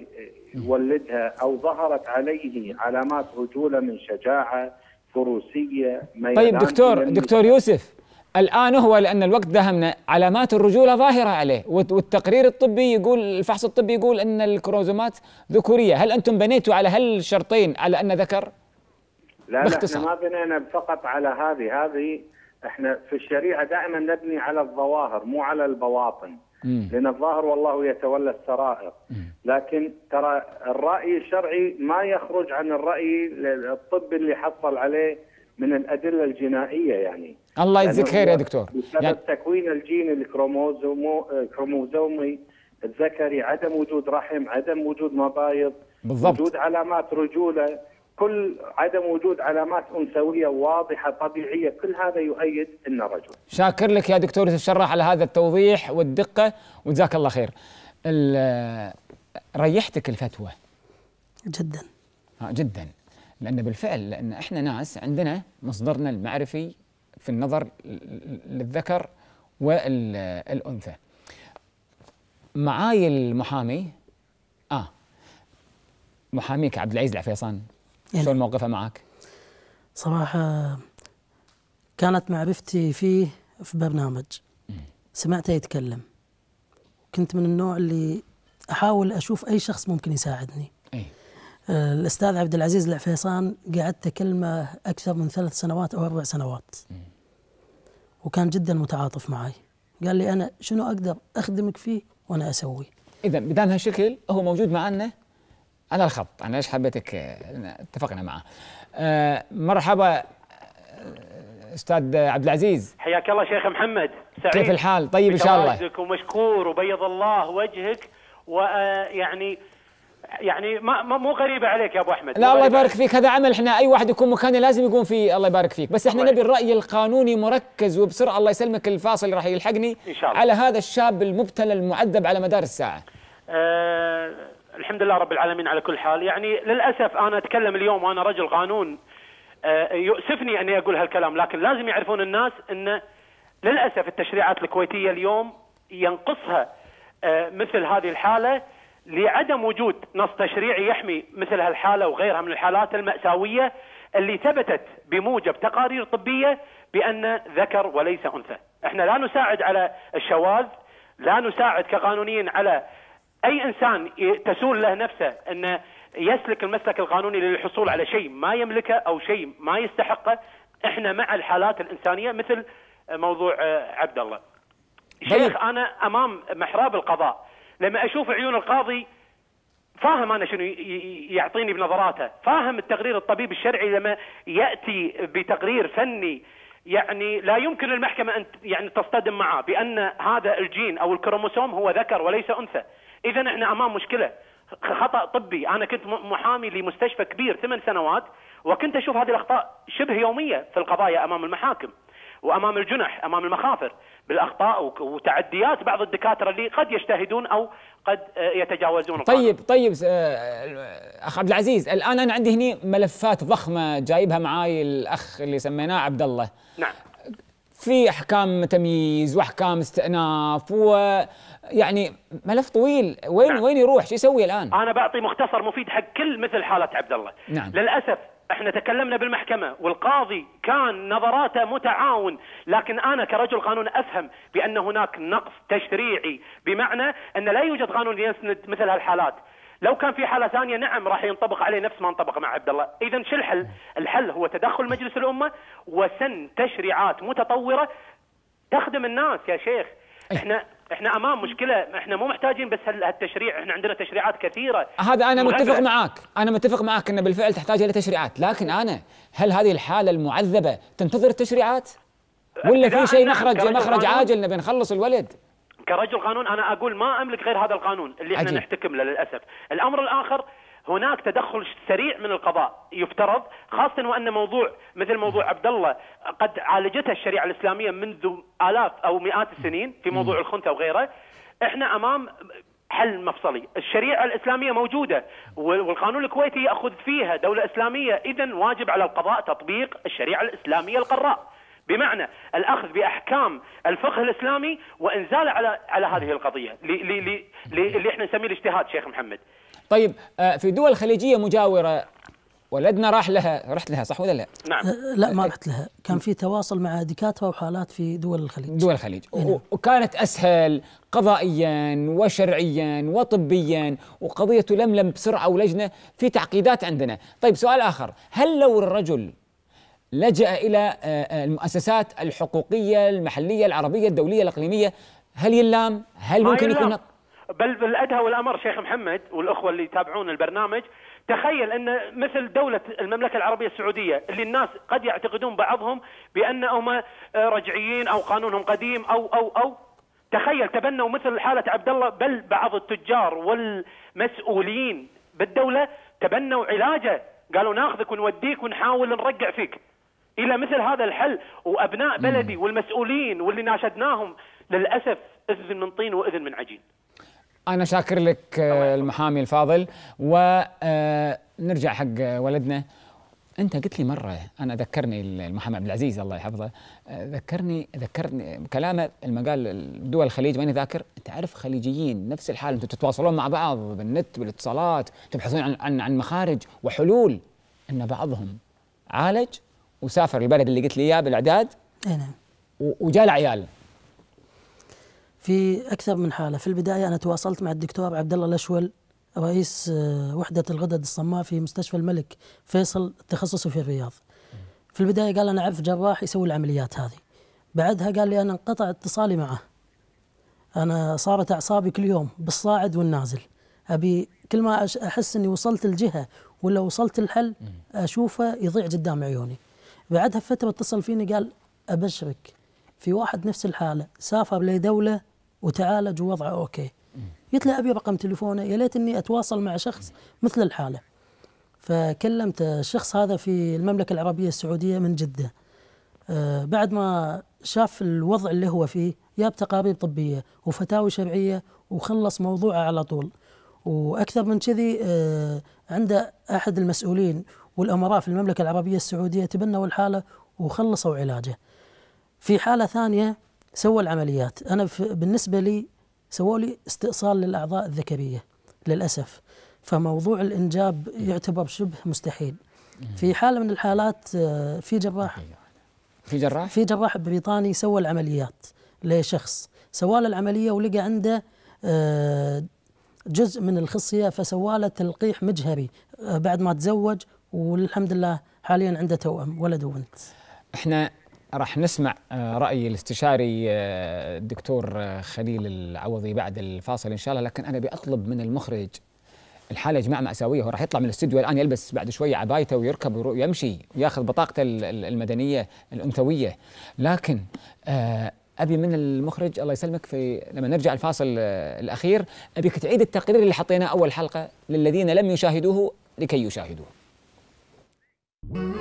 [SPEAKER 4] يولدها او ظهرت عليه علامات رجوله من شجاعه فروسيه طيب دكتور دكتور
[SPEAKER 1] يوسف الان هو لان الوقت دهمنا علامات الرجوله ظاهره عليه والتقرير الطبي يقول الفحص الطبي يقول ان الكروزومات ذكوريه هل انتم بنيتوا على هالشرطين على انه ذكر
[SPEAKER 4] لا لا احنا ما بنينا فقط على هذه هذه احنا في الشريعه دائما نبني على الظواهر مو على البواطن لان الظاهر والله يتولى السرائر لكن ترى الراي الشرعي ما يخرج عن الراي الطبي اللي حصل عليه من الادله الجنائيه يعني
[SPEAKER 1] الله يجزيك خير يا دكتور بسبب يعني...
[SPEAKER 4] تكوين الجين الكروموزومو الكروموزومي الذكري عدم وجود رحم عدم وجود مبايض بالضبط وجود علامات رجوله كل عدم وجود علامات انثويه واضحه طبيعيه كل هذا يؤيد انه رجل.
[SPEAKER 1] شاكر لك يا دكتور تشرح الشراح على هذا التوضيح والدقه وجزاك الله خير. ريحتك الفتوى. جدا. آه جدا لان بالفعل لان احنا ناس عندنا مصدرنا المعرفي في النظر للذكر والانثى. معاي المحامي اه محاميك عبد العزيز العفيصان يعني شلون موقفها معك؟
[SPEAKER 3] صراحة كانت معرفتي فيه في برنامج سمعته يتكلم كنت من النوع اللي أحاول أشوف أي شخص ممكن يساعدني أي. آه، الأستاذ عبد العزيز العفيصان قعدت كلمة أكثر من ثلاث سنوات أو أربع سنوات م. وكان جدا متعاطف معي قال لي أنا شنو أقدر أخدمك فيه وأنا أسوي إذا بدان هالشكل هو موجود معنا
[SPEAKER 1] انا الخط انا ليش حبيتك اتفقنا معه آه، مرحبا آه، استاذ عبد العزيز
[SPEAKER 5] حياك الله شيخ محمد سعيد كيف الحال طيب ان شاء الله ومشكور وبيض الله وجهك ويعني آه، يعني ما مو غريبه عليك يا ابو احمد لا الله يبارك
[SPEAKER 1] فيك هذا عمل احنا اي واحد يكون مكانه لازم يقوم فيه الله يبارك فيك بس احنا طيب. نبي الراي القانوني مركز وبسرعه الله يسلمك الفاصل اللي راح يلحقني إن شاء الله. على هذا الشاب المبتلى المعذب على مدار الساعه
[SPEAKER 5] أه الحمد لله رب العالمين على كل حال يعني للأسف أنا أتكلم اليوم وأنا رجل قانون آه، يؤسفني أني أقول هالكلام لكن لازم يعرفون الناس أن للأسف التشريعات الكويتية اليوم ينقصها آه، مثل هذه الحالة لعدم وجود نص تشريعي يحمي مثل هالحالة وغيرها من الحالات المأساوية اللي ثبتت بموجب تقارير طبية بأن ذكر وليس أنثى احنا لا نساعد على الشواذ لا نساعد كقانونيين على اي انسان تسول له نفسه ان يسلك المسلك القانوني للحصول على شيء ما يملكه او شيء ما يستحقه احنا مع الحالات الانسانيه مثل موضوع آه، عبد الله. طيب. شيخ انا امام محراب القضاء لما اشوف عيون القاضي فاهم انا شنو يعطيني بنظراته، فاهم التقرير الطبيب الشرعي لما ياتي بتقرير فني يعني لا يمكن المحكمه ان يعني تصطدم معه بان هذا الجين او الكروموسوم هو ذكر وليس انثى. اذا احنا امام مشكله خطا طبي انا كنت محامي لمستشفى كبير ثمان سنوات وكنت اشوف هذه الاخطاء شبه يوميه في القضايا امام المحاكم وامام الجنح امام المخافر بالاخطاء وتعديات بعض الدكاتره اللي قد يجتهدون او قد آه، يتجاوزون طيب القانون.
[SPEAKER 1] طيب, طيب، آه، آه، اخ عبد العزيز الان انا عندي هنا ملفات ضخمه جايبها معاي الاخ اللي سميناه عبد الله نعم في احكام تمييز واحكام استئناف ويعني ملف طويل وين نعم. وين يروح شو يسوي الان انا بعطي مختصر مفيد حق كل مثل حاله عبد الله نعم. للاسف احنا تكلمنا بالمحكمه
[SPEAKER 5] والقاضي كان نظراته متعاون لكن انا كرجل قانون افهم بان هناك نقص تشريعي بمعنى ان لا يوجد قانون يسند مثل هالحالات لو كان في حاله ثانيه نعم راح ينطبق عليه نفس ما انطبق مع عبد الله اذا شو الحل الحل هو تدخل مجلس الامه وسن تشريعات متطوره تخدم الناس يا شيخ إيه. احنا احنا امام مشكله احنا مو محتاجين بس هالتشريع احنا عندنا تشريعات كثيره
[SPEAKER 1] هذا انا متفق معاك انا متفق معاك ان بالفعل تحتاج الى تشريعات لكن انا هل هذه الحاله المعذبه تنتظر التشريعات
[SPEAKER 5] ولا في شيء مخرج مخرج عاجل
[SPEAKER 1] نبي نخلص الولد
[SPEAKER 5] كرجل قانون انا اقول ما املك غير هذا القانون اللي احنا نحتكم له للاسف الامر الاخر هناك تدخل سريع من القضاء يفترض خاصه وان موضوع مثل موضوع عبد الله قد عالجته الشريعه الاسلاميه منذ الاف او مئات السنين في موضوع الخنثى وغيره احنا امام حل مفصلي الشريعة الإسلامية موجودة والقانون الكويتي يأخذ فيها دولة إسلامية إذا واجب على القضاء تطبيق الشريعة الإسلامية القراء بمعنى الاخذ باحكام الفقه الاسلامي وانزاله على على هذه القضيه اللي, اللي احنا نسميه الاجتهاد شيخ محمد.
[SPEAKER 1] طيب آه، في دول خليجيه مجاوره ولدنا راح لها رحت لها صح ولا لا؟
[SPEAKER 3] نعم آه، لا ما رحت لها كان في تواصل مع دكاتره وحالات في دول الخليج دول الخليج نعم.
[SPEAKER 1] وكانت اسهل قضائيا وشرعيا وطبيا وقضيه لملم بسرعه ولجنه في تعقيدات عندنا طيب سؤال اخر هل لو الرجل لجأ إلى آه، آه، المؤسسات الحقوقية المحلية العربية الدولية الإقليمية هل يلام؟ هل ممكن يكون
[SPEAKER 5] بل بالأدهى والأمر شيخ محمد والأخوة اللي يتابعون البرنامج تخيل أن مثل دولة المملكة العربية السعودية اللي الناس قد يعتقدون بعضهم بأنهم آه، رجعيين أو قانونهم قديم أو أو أو تخيل تبنوا مثل حالة عبد الله بل بعض التجار والمسؤولين بالدولة تبنوا علاجه قالوا ناخذك ونوديك ونحاول نرجع فيك الى مثل هذا الحل وابناء بلدي والمسؤولين واللي ناشدناهم للاسف اذن من طين واذن من عجين.
[SPEAKER 1] انا شاكر لك آه، المحامي الفاضل ونرجع آه، حق ولدنا انت قلت لي مره انا ذكرني المحامي عبد العزيز الله يحفظه آه، ذكرني ذكرني كلامه لما قال دول الخليج ماني ذاكر انت عارف خليجيين نفس الحال انتم تتواصلون مع بعض بالنت بالاتصالات تبحثون عن عن مخارج وحلول ان بعضهم عالج وسافر البلد اللي قلت لي اياه بالاعداد اي نعم وجاء العيال
[SPEAKER 3] في اكثر من حاله في البدايه انا تواصلت مع الدكتور عبد الله الاشول رئيس آه، وحده الغدد الصماء في مستشفى الملك فيصل تخصصه في الرياض في البدايه قال انا اعرف جراح يسوي العمليات هذه بعدها قال لي انا انقطع اتصالي معه انا صارت اعصابي كل يوم بالصاعد والنازل ابي كل ما احس اني وصلت الجهه ولا وصلت الحل اشوفه يضيع قدام عيوني بعدها فترة اتصل فيني قال أبشرك في واحد نفس الحالة سافر لدولة وتعالج ووضعه أوكي قلت له أبي رقم تليفونه يا ليت أني أتواصل مع شخص مثل الحالة فكلمت الشخص هذا في المملكة العربية السعودية من جدة آه، بعد ما شاف الوضع اللي هو فيه جاب تقارير طبية وفتاوي شرعية وخلص موضوعه على طول وأكثر من كذي آه، عنده أحد المسؤولين والأمراء في المملكة العربية السعودية تبنوا الحالة وخلصوا علاجه في حالة ثانية سوى العمليات أنا بالنسبة لي سووا لي استئصال للأعضاء الذكرية للأسف فموضوع الإنجاب يعتبر شبه مستحيل في حالة من الحالات آه، في جراح في جراح في جراح بريطاني سوى العمليات لشخص سوى له العملية ولقى عنده آه، جزء من الخصية فسوى له تلقيح مجهري آه، بعد ما تزوج والحمد لله حاليا عنده توأم ولد وبنت
[SPEAKER 1] احنا راح نسمع آه، راي الاستشاري آه، الدكتور آه، خليل العوضي بعد الفاصل ان شاء الله لكن انا ابي اطلب من المخرج الحاله يا جماعه ماساويه هو راح يطلع من الاستديو الان يلبس بعد شويه عبايته ويركب ويمشي وياخذ بطاقته المدنيه الانثويه لكن ابي من المخرج الله يسلمك في لما نرجع الفاصل الاخير ابيك تعيد التقرير اللي حطيناه اول حلقه للذين لم يشاهدوه لكي يشاهدوه من هنا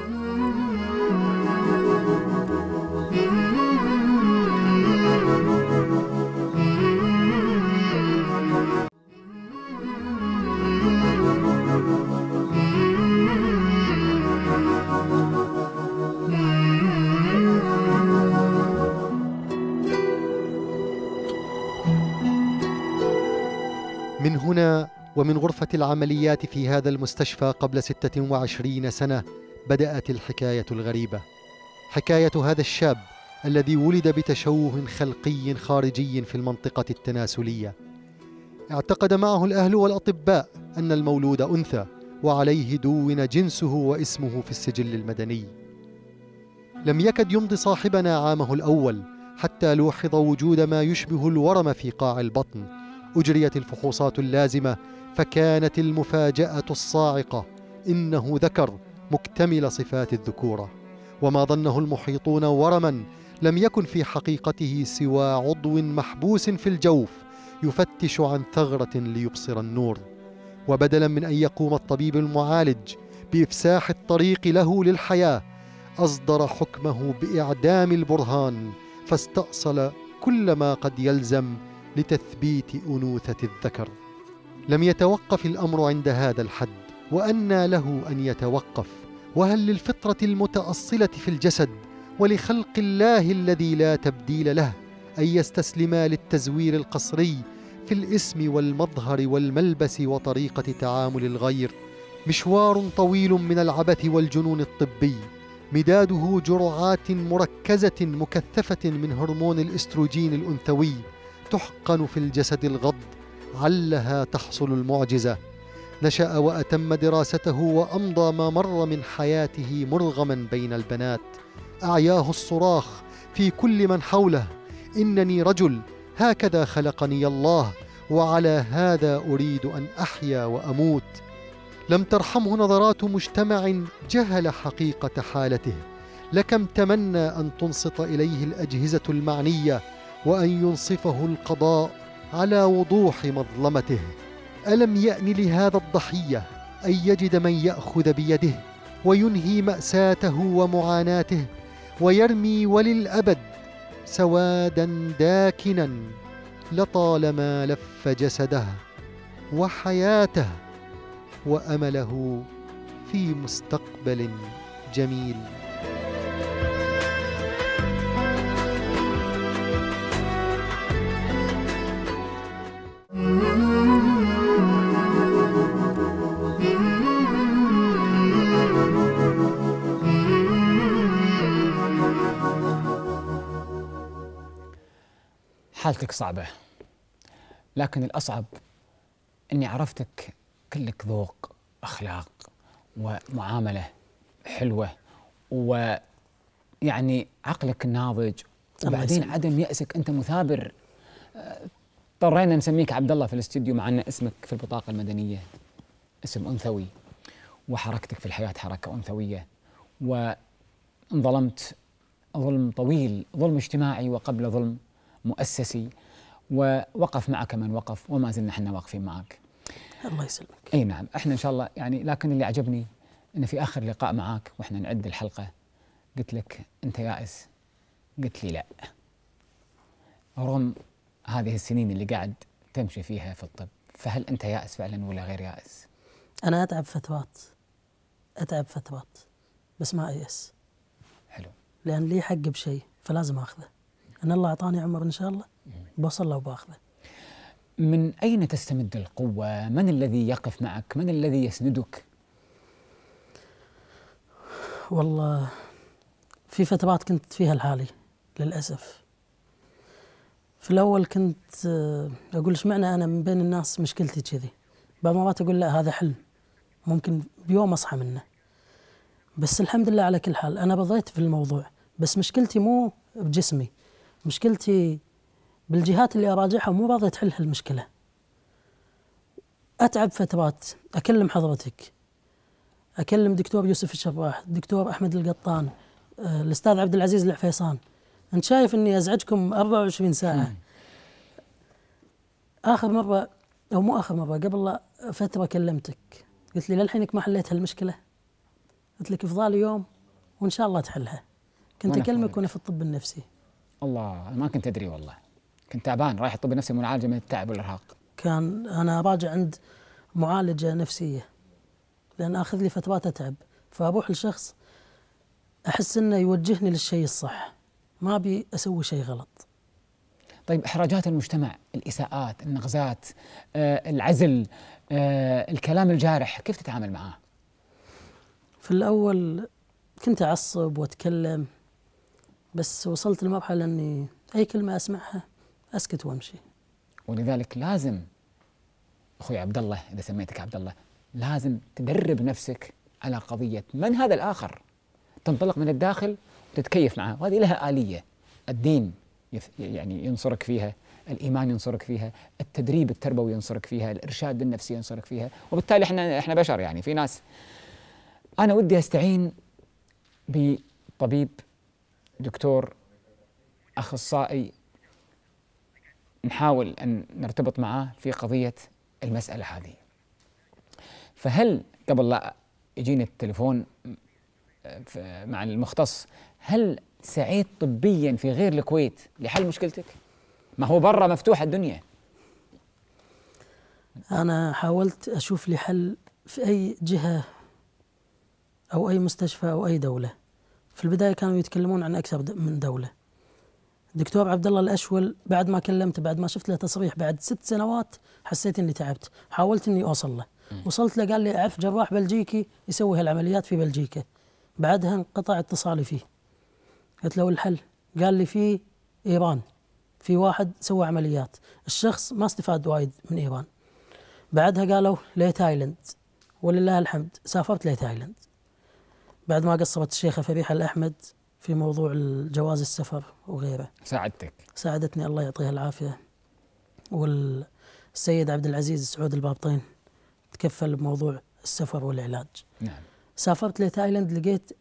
[SPEAKER 2] ومن غرفة العمليات في هذا المستشفى قبل 26 سنة بدأت الحكاية الغريبة حكاية هذا الشاب الذي ولد بتشوه خلقي خارجي في المنطقة التناسلية اعتقد معه الأهل والأطباء أن المولود أنثى وعليه دون جنسه واسمه في السجل المدني لم يكد يمضي صاحبنا عامه الأول حتى لوحظ وجود ما يشبه الورم في قاع البطن أجريت الفحوصات اللازمة فكانت المفاجأة الصاعقة إنه ذكر مكتمل صفات الذكوره وما ظنه المحيطون ورما لم يكن في حقيقته سوى عضو محبوس في الجوف يفتش عن ثغره ليبصر النور وبدلا من ان يقوم الطبيب المعالج بافساح الطريق له للحياه اصدر حكمه باعدام البرهان فاستاصل كل ما قد يلزم لتثبيت انوثه الذكر لم يتوقف الامر عند هذا الحد وانى له ان يتوقف وهل للفطره المتاصله في الجسد ولخلق الله الذي لا تبديل له ان يستسلما للتزوير القصري في الاسم والمظهر والملبس وطريقه تعامل الغير مشوار طويل من العبث والجنون الطبي مداده جرعات مركزه مكثفه من هرمون الاستروجين الانثوي تحقن في الجسد الغض علها تحصل المعجزه نشا واتم دراسته وامضى ما مر من حياته مرغما بين البنات اعياه الصراخ في كل من حوله انني رجل هكذا خلقني الله وعلى هذا اريد ان احيا واموت لم ترحمه نظرات مجتمع جهل حقيقه حالته لكم تمنى ان تنصت اليه الاجهزه المعنيه وان ينصفه القضاء على وضوح مظلمته الم يان لهذا الضحيه ان يجد من ياخذ بيده وينهي ماساته ومعاناته ويرمي وللابد سوادا داكنا لطالما لف جسده وحياته وامله في مستقبل جميل
[SPEAKER 1] حالتك صعبة لكن الأصعب أني عرفتك كلك ذوق أخلاق ومعاملة حلوة ويعني عقلك ناضج وبعدين عدم يأسك أنت مثابر اضطرينا نسميك عبد الله في الاستديو مع أن اسمك في البطاقة المدنية اسم أنثوي وحركتك في الحياة حركة أنثوية وانظلمت ظلم طويل ظلم اجتماعي وقبل ظلم مؤسسي ووقف معك من وقف وما زلنا احنا واقفين معك
[SPEAKER 3] الله يسلمك
[SPEAKER 1] اي نعم احنا ان شاء الله يعني لكن اللي عجبني ان في اخر لقاء معك واحنا نعد الحلقه قلت لك انت يائس قلت لي لا رغم هذه السنين اللي قاعد تمشي فيها في الطب فهل انت يائس فعلا ولا غير يائس
[SPEAKER 3] انا اتعب فترات اتعب فترات بس ما ايس حلو لان لي حق بشيء فلازم اخذه ان الله اعطاني عمر ان شاء الله بصلى وباخذه من اين تستمد القوه من الذي يقف معك من الذي يسندك والله في فترات كنت فيها لحالي للاسف في الاول كنت آه، اقول ايش معنى انا من بين الناس مشكلتي كذي بعض المرات اقول لا هذا حلم ممكن بيوم اصحى منه بس الحمد لله على كل حال انا بضيت في الموضوع بس مشكلتي مو بجسمي مشكلتي بالجهات اللي اراجعها مو راضيه تحل هالمشكله اتعب فترات اكلم حضرتك اكلم دكتور يوسف الشباح دكتور احمد القطان آه، الاستاذ عبد العزيز العفيصان انت شايف اني ازعجكم 24 ساعه اخر مره او مو اخر مره قبل فتره كلمتك قلت لي للحينك ما حليت هالمشكله قلت لك افضل يوم وان شاء الله تحلها كنت اكلمك وانا في الطب النفسي
[SPEAKER 1] الله ما كنت ادري والله كنت تعبان رايح الطب النفسي معالجه من التعب والارهاق
[SPEAKER 3] كان انا راجع عند معالجه نفسيه لان اخذ لي فترات اتعب فاروح لشخص احس انه يوجهني للشيء الصح ما ابي اسوي شيء غلط طيب
[SPEAKER 1] احراجات المجتمع الاساءات النغزات آه، العزل آه، الكلام
[SPEAKER 3] الجارح كيف تتعامل معاه في الاول كنت اعصب واتكلم بس وصلت لمرحله اني اي كلمه اسمعها اسكت وامشي ولذلك لازم
[SPEAKER 1] اخوي عبد الله اذا سميتك عبد الله لازم تدرب نفسك على قضيه من هذا الاخر تنطلق من الداخل وتتكيف معه وهذه لها اليه الدين يعني ينصرك فيها الايمان ينصرك فيها، التدريب التربوي ينصرك فيها، الارشاد النفسي ينصرك فيها، وبالتالي احنا احنا بشر يعني في ناس انا ودي استعين بطبيب دكتور اخصائي نحاول ان نرتبط معاه في قضيه المساله هذه. فهل قبل لا يجيني التليفون مع المختص هل سعيت طبيا في غير الكويت لحل مشكلتك؟ ما هو برا مفتوحه الدنيا.
[SPEAKER 3] انا حاولت اشوف لي حل في اي جهه او اي مستشفى او اي دوله. في البداية كانوا يتكلمون عن أكثر من دولة دكتور عبد الله الاشول بعد ما كلمته بعد ما شفت له تصريح بعد ست سنوات حسيت اني تعبت حاولت اني اوصل له وصلت له قال لي اعرف جراح بلجيكي يسوي هالعمليات في بلجيكا بعدها انقطع اتصالي فيه قلت له الحل قال لي في ايران في واحد سوى عمليات الشخص ما استفاد وايد من ايران بعدها قالوا لتايلند ولله الحمد سافرت لتايلند بعد ما قصرت الشيخة فريحة الأحمد في موضوع جواز السفر وغيره ساعدتك ساعدتني الله يعطيها العافية والسيد عبد العزيز سعود البابطين تكفل بموضوع السفر والعلاج نعم. سافرت لتايلند لقيت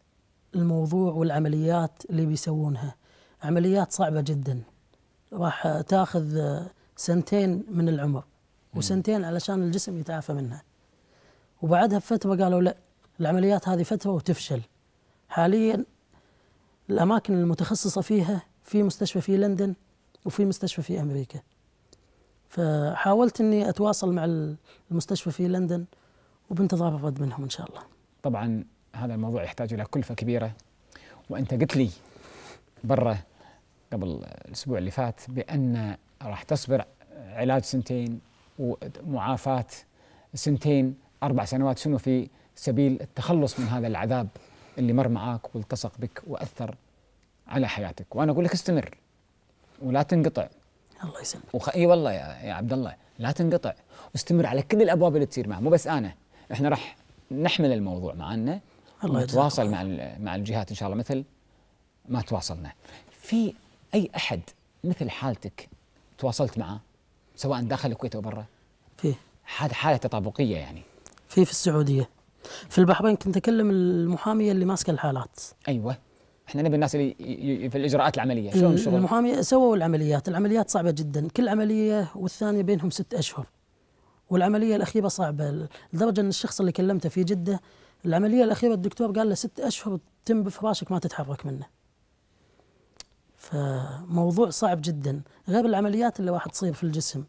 [SPEAKER 3] الموضوع والعمليات اللي بيسوونها عمليات صعبة جدا راح تاخذ سنتين من العمر وسنتين علشان الجسم يتعافى منها وبعدها بفترة قالوا لا العمليات هذه فتره وتفشل حاليا الاماكن المتخصصه فيها في مستشفى في لندن وفي مستشفى في امريكا فحاولت اني اتواصل مع المستشفى في لندن وبانتظار الرد منهم ان شاء الله طبعا هذا الموضوع يحتاج الى كلفه كبيره
[SPEAKER 1] وانت قلت لي برا قبل الاسبوع اللي فات بان راح تصبر علاج سنتين ومعافاه سنتين اربع سنوات شنو في سبيل التخلص من هذا العذاب اللي مر معاك والتصق بك واثر على حياتك وانا اقول لك استمر ولا تنقطع الله يسلمك وخ... اي والله يا, يا عبد الله لا تنقطع واستمر على كل الابواب اللي تصير معه مو بس انا احنا راح نحمل الموضوع معنا الله ونتواصل مع مع الجهات ان شاء الله مثل ما تواصلنا في اي احد مثل حالتك
[SPEAKER 3] تواصلت معه سواء داخل الكويت او برا فيه حاله تطابقيه يعني في في السعوديه في البحرين كنت اكلم المحاميه اللي ماسكه الحالات ايوه
[SPEAKER 1] احنا نبي الناس اللي في الاجراءات العمليه شلون الشغل؟ المحاميه
[SPEAKER 3] سووا العمليات، العمليات صعبه جدا، كل عمليه والثانيه بينهم ست اشهر. والعمليه الاخيره صعبه لدرجه ان الشخص اللي كلمته في جده العمليه الاخيره الدكتور قال له ست اشهر تم بفراشك ما تتحرك منه. فموضوع صعب جدا غير العمليات اللي راح تصير في الجسم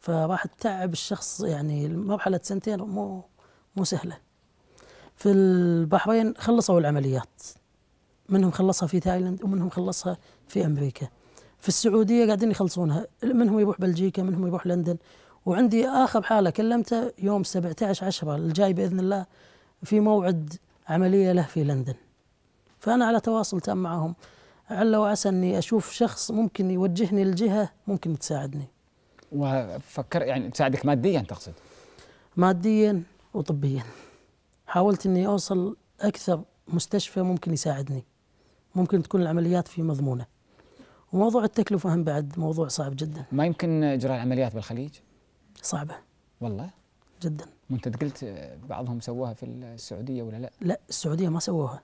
[SPEAKER 3] فراح تتعب الشخص يعني مرحله سنتين مو مو سهله. في البحرين خلصوا العمليات منهم خلصها في تايلاند ومنهم خلصها في أمريكا في السعودية قاعدين يخلصونها منهم يروح بلجيكا منهم يروح لندن وعندي آخر حالة كلمته يوم 17 10 الجاي بإذن الله في موعد عملية له في لندن فأنا على تواصل تام معهم عل وعسى أني أشوف شخص ممكن يوجهني لجهة ممكن تساعدني وفكر يعني تساعدك ماديا تقصد ماديا وطبيا حاولت اني اوصل اكثر مستشفى ممكن يساعدني ممكن تكون العمليات في مضمونه وموضوع التكلفه هم بعد موضوع صعب جدا ما يمكن اجراء العمليات بالخليج صعبه والله جدا وانت قلت بعضهم سووها في السعوديه ولا لا؟ لا السعوديه ما سووها.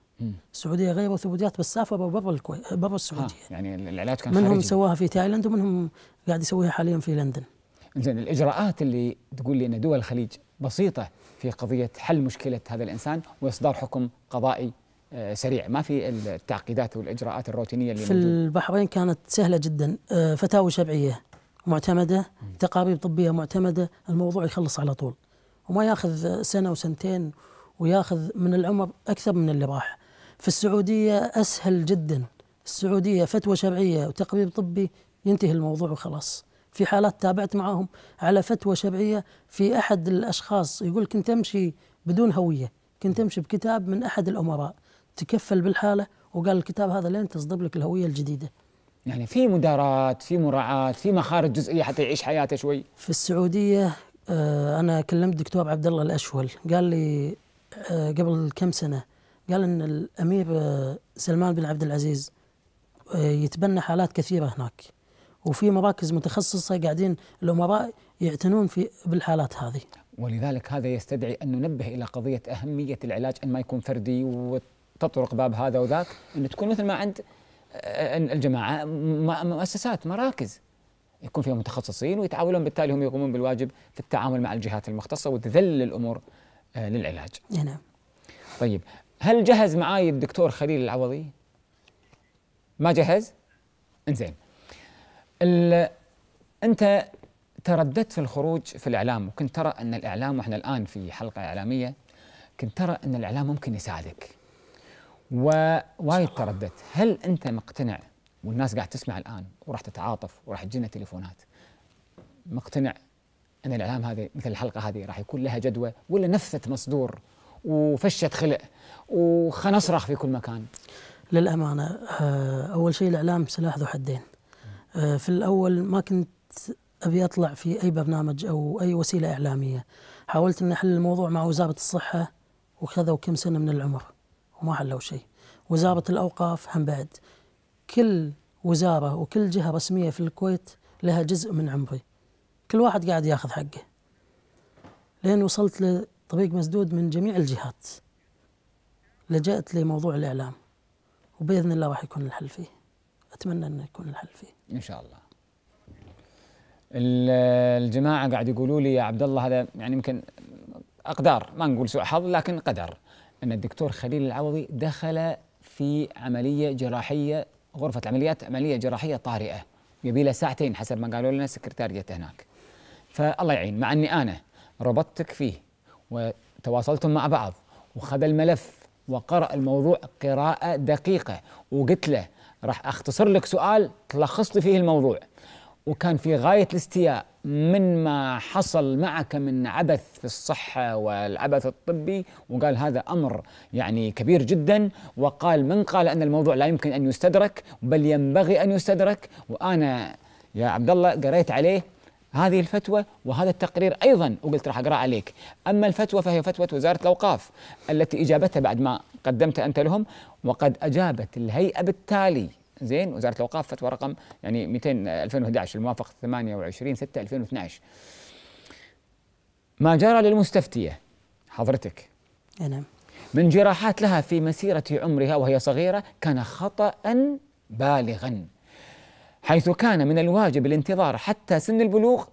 [SPEAKER 3] السعوديه غيروا ثبوتيات بس سافروا برا الكويت برا آه، السعوديه. آه يعني العلاج كان منهم خارجي. سواها في تايلاند ومنهم قاعد يسويها حاليا في لندن. زين الاجراءات اللي تقول لي ان دول الخليج بسيطه
[SPEAKER 1] في قضية حل مشكلة هذا الإنسان وإصدار حكم قضائي آه، سريع ما في التعقيدات والإجراءات الروتينية اللي في موجود.
[SPEAKER 3] البحرين كانت سهلة جدا آه، فتاوي شرعية معتمدة تقارير طبية معتمدة الموضوع يخلص على طول وما ياخذ سنة وسنتين وياخذ من العمر أكثر من اللي راح في السعودية أسهل جدا السعودية فتوى شرعية وتقرير طبي ينتهي الموضوع وخلاص في حالات تابعت معهم على فتوى شرعيه في احد الاشخاص يقول كنت امشي بدون هويه كنت امشي بكتاب من احد الامراء تكفل بالحاله وقال الكتاب هذا لين تصدر لك الهويه الجديده يعني في مداراة في مراعاة في مخارج جزئية حتى يعيش حياته شوي في السعودية آه، أنا كلمت دكتور عبد الله الأشول قال لي آه، قبل كم سنة قال إن الأمير آه، سلمان بن عبد العزيز يتبنى حالات كثيرة هناك وفي مراكز متخصصه قاعدين الامراء يعتنون في بالحالات هذه. ولذلك هذا يستدعي
[SPEAKER 1] ان ننبه الى قضيه اهميه العلاج ان ما يكون فردي وتطرق باب هذا وذاك، ان تكون مثل ما عند آه، الجماعه مؤسسات مراكز يكون فيها متخصصين ويتعاونون بالتالي هم يقومون بالواجب في التعامل مع الجهات المختصه وتذل الامور آه، للعلاج. نعم. طيب هل جهز معاي الدكتور خليل العوضي؟ ما جهز؟ انزين انت ترددت في الخروج في الاعلام وكنت ترى ان الاعلام واحنا الان في حلقه اعلاميه كنت ترى ان الاعلام ممكن يساعدك ووايد ترددت هل انت مقتنع والناس قاعد تسمع الان وراح تتعاطف وراح تجينا تليفونات مقتنع ان الاعلام هذه مثل الحلقه هذه راح يكون لها جدوى ولا
[SPEAKER 3] نفثت مصدور وفشت خلق وخنصرخ في كل مكان للامانه آه، اول شيء الاعلام سلاح ذو حدين آه، في الأول ما كنت أبي أطلع في أي برنامج أو أي وسيلة إعلامية حاولت أن أحل الموضوع مع وزارة الصحة وخذوا كم سنة من العمر وما حلوا شيء وزارة الأوقاف هم بعد كل وزارة وكل جهة رسمية في الكويت لها جزء من عمري كل واحد قاعد ياخذ حقه لين وصلت لطريق مسدود من جميع الجهات لجأت لموضوع الإعلام وبإذن الله راح يكون الحل فيه أتمنى أنه يكون الحل فيه ان شاء الله
[SPEAKER 1] الجماعه قاعد يقولوا لي يا عبد الله هذا يعني يمكن اقدار ما نقول سوء حظ لكن قدر ان الدكتور خليل العوضي دخل في عمليه جراحيه غرفه العمليات عمليه جراحيه طارئه يبي له ساعتين حسب ما قالوا لنا سكرتاريته هناك فالله يعين مع اني انا ربطتك فيه وتواصلتم مع بعض وخذ الملف وقرأ الموضوع قراءة دقيقة وقلت له راح اختصر لك سؤال تلخص لي فيه الموضوع وكان في غايه الاستياء من ما حصل معك من عبث في الصحه والعبث الطبي وقال هذا امر يعني كبير جدا وقال من قال ان الموضوع لا يمكن ان يستدرك بل ينبغي ان يستدرك وانا يا عبد الله قريت عليه هذه الفتوى وهذا التقرير ايضا وقلت راح اقرا عليك، اما الفتوى فهي فتوى وزاره الاوقاف التي اجابتها بعد ما قدمت انت لهم وقد اجابت الهيئه بالتالي زين وزاره الاوقاف فتوى رقم يعني 200 2011 الموافق 28 6 2012 ما جرى للمستفتيه حضرتك نعم من جراحات لها في مسيره عمرها وهي صغيره كان خطا بالغا حيث كان من الواجب الانتظار حتى سن البلوغ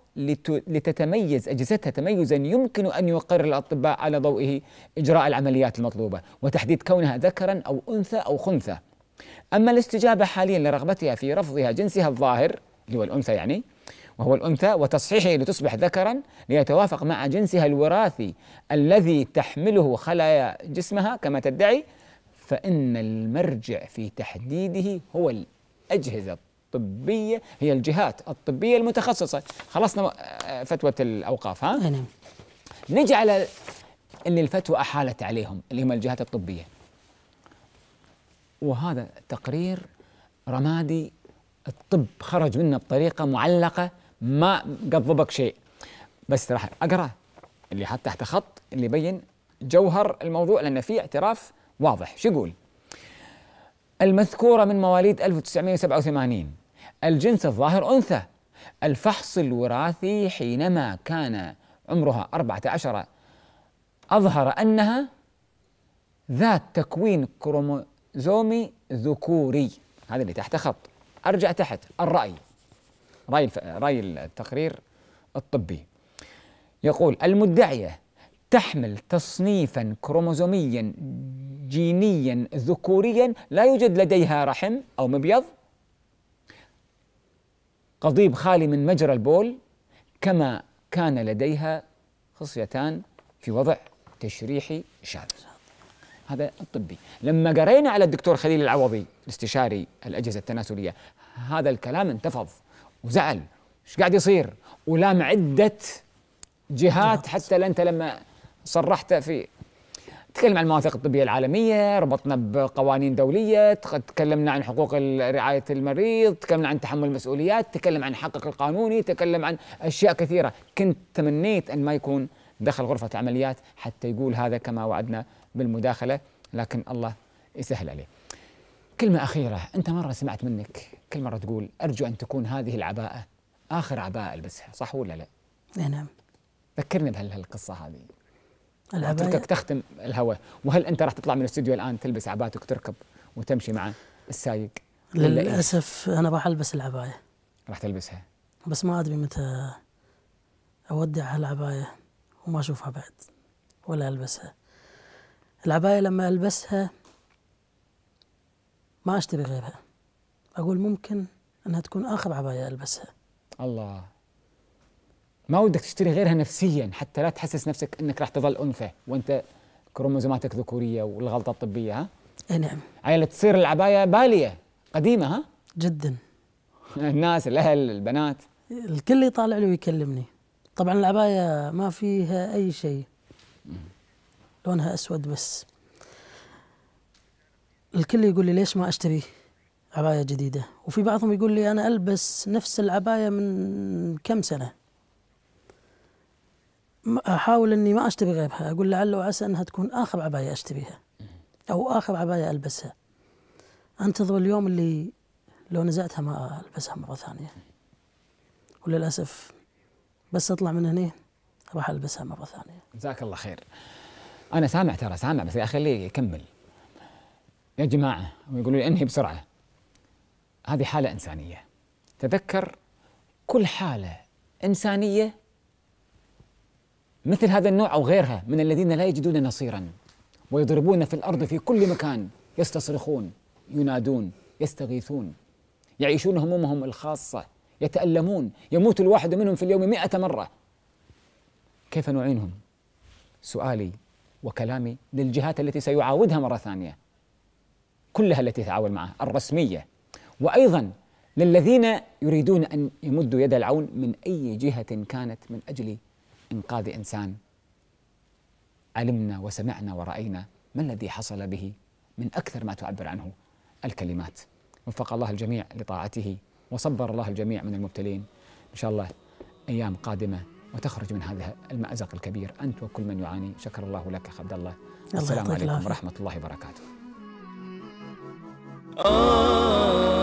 [SPEAKER 1] لتتميز اجهزتها تميزا يمكن ان يقر الاطباء على ضوئه اجراء العمليات المطلوبه وتحديد كونها ذكرا او انثى او خنثى. اما الاستجابه حاليا لرغبتها في رفضها جنسها الظاهر اللي هو الانثى يعني وهو الانثى وتصحيحه لتصبح ذكرا ليتوافق مع جنسها الوراثي الذي تحمله خلايا جسمها كما تدعي فان المرجع في تحديده هو الاجهزه الطبية هي الجهات الطبية المتخصصة خلصنا آه، فتوى الأوقاف ها؟ نعم نجي على اللي الفتوى أحالت عليهم اللي هم الجهات الطبية وهذا تقرير رمادي الطب خرج منه بطريقة معلقة ما قضبك شيء بس راح أقرأ اللي حتى تحت خط اللي يبين جوهر الموضوع لأن في اعتراف واضح شو يقول؟ المذكورة من مواليد 1987 الجنس الظاهر أنثى الفحص الوراثي حينما كان عمرها 14 أظهر أنها ذات تكوين كروموزومي ذكوري هذا اللي تحت خط أرجع تحت الرأي رأي رأي التقرير الطبي يقول المدعية تحمل تصنيفا كروموزوميا جينيا ذكوريا لا يوجد لديها رحم أو مبيض قضيب خالي من مجرى البول كما كان لديها خصيتان في وضع تشريحي شاذ هذا الطبي لما قرينا على الدكتور خليل العوضي الاستشاري الأجهزة التناسلية هذا الكلام انتفض وزعل ايش قاعد يصير ولام عدة جهات حتى انت لما صرحت في تكلم عن المواثيق الطبية العالمية ربطنا بقوانين دولية تكلمنا عن حقوق رعاية المريض تكلمنا عن تحمل المسؤوليات تكلم عن حقك القانوني تكلم عن أشياء كثيرة كنت تمنيت أن ما يكون دخل غرفة العمليات حتى يقول هذا كما وعدنا بالمداخلة لكن الله يسهل عليه كلمة أخيرة أنت مرة سمعت منك كل مرة تقول أرجو أن تكون هذه العباءة آخر عباءة ألبسها صح ولا لا؟ نعم ذكرني بهالقصة هذه اتركك تختم الهواء وهل انت راح تطلع من الاستوديو الان تلبس عباتك وتركب وتمشي مع السايق للاسف
[SPEAKER 3] إيه؟ انا راح البس العبايه راح تلبسها بس ما ادري متى اودع هالعبايه وما اشوفها بعد ولا البسها العبايه لما البسها ما اشتري غيرها اقول ممكن انها تكون اخر عبايه البسها
[SPEAKER 1] الله ما ودك تشتري غيرها نفسيا حتى لا تحسس نفسك انك راح تظل انثى وانت كروموزوماتك ذكوريه والغلطه الطبيه ها؟ اي نعم عيلة تصير العبايه باليه قديمه ها؟ جدا الناس الاهل البنات
[SPEAKER 3] الكل يطالع لي ويكلمني طبعا العبايه ما فيها اي شيء لونها اسود بس الكل يقول لي ليش ما اشتري عبايه جديده وفي بعضهم يقول لي انا البس نفس العبايه من كم سنه احاول اني ما اشتري غيرها اقول لعل وعسى انها تكون اخر عبايه اشتريها او اخر عبايه البسها انتظر اليوم اللي لو نزعتها ما البسها مره ثانيه وللاسف بس اطلع من هنا راح البسها مره ثانيه
[SPEAKER 1] جزاك الله خير انا سامع ترى سامع بس يا اخي لي يكمل يا جماعه ويقولوا لي انهي بسرعه هذه حاله انسانيه تذكر كل حاله انسانيه مثل هذا النوع أو غيرها من الذين لا يجدون نصيرا ويضربون في الأرض في كل مكان يستصرخون ينادون يستغيثون يعيشون همومهم الخاصة يتألمون يموت الواحد منهم في اليوم مئة مرة كيف نعينهم؟ سؤالي وكلامي للجهات التي سيعاودها مرة ثانية كلها التي تعاون معها الرسمية وأيضا للذين يريدون أن يمدوا يد العون من أي جهة كانت من أجل إنقاذ إنسان علمنا وسمعنا ورأينا ما الذي حصل به من أكثر ما تعبر عنه الكلمات وفق الله الجميع لطاعته وصبر الله الجميع من المبتلين إن شاء الله أيام قادمة وتخرج من هذا المأزق الكبير أنت وكل من يعاني شكر الله لك عبد الله السلام عليكم ورحمة الله وبركاته آه.